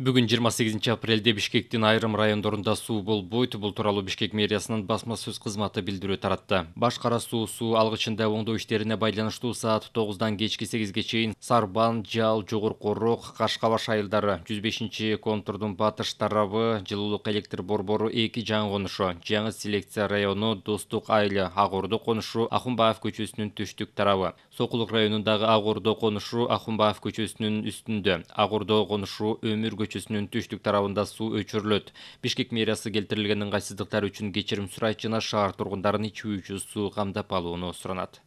бүгүн жыйырма сегизинчи апрелде бишкектин айрым райондорунда суу болбойт бул тууралуу бишкек мэриясынын басма сөз кызматы билдирүү таратты баш кара суу суу алгычында оңдоо иштерине байланыштуу саат тогуздан кечки сегизге чейин сарбан жал жогорку орок кашка баш айылдары жүз бешинчи контурдун батыш тарабы жылуулук электр борбору эки жаңы конушу жаңы селекция району достук айылы ак ордо конушу ахунбаев көчөсүнүн түштүк тарабы сокулук районундагы ак ордо конушу ахунбаев көчөсүнүн үстүндө ак ордо конушу өмүр көчөсүнүн түштүк тарабында суу өчүрүлөт бишкек мэриясы келтирилген ыңгайсыздыктар үчүн кечирим сурайт жана шаар тургундарын ичүү ичүүчү суу камдап алууну суранат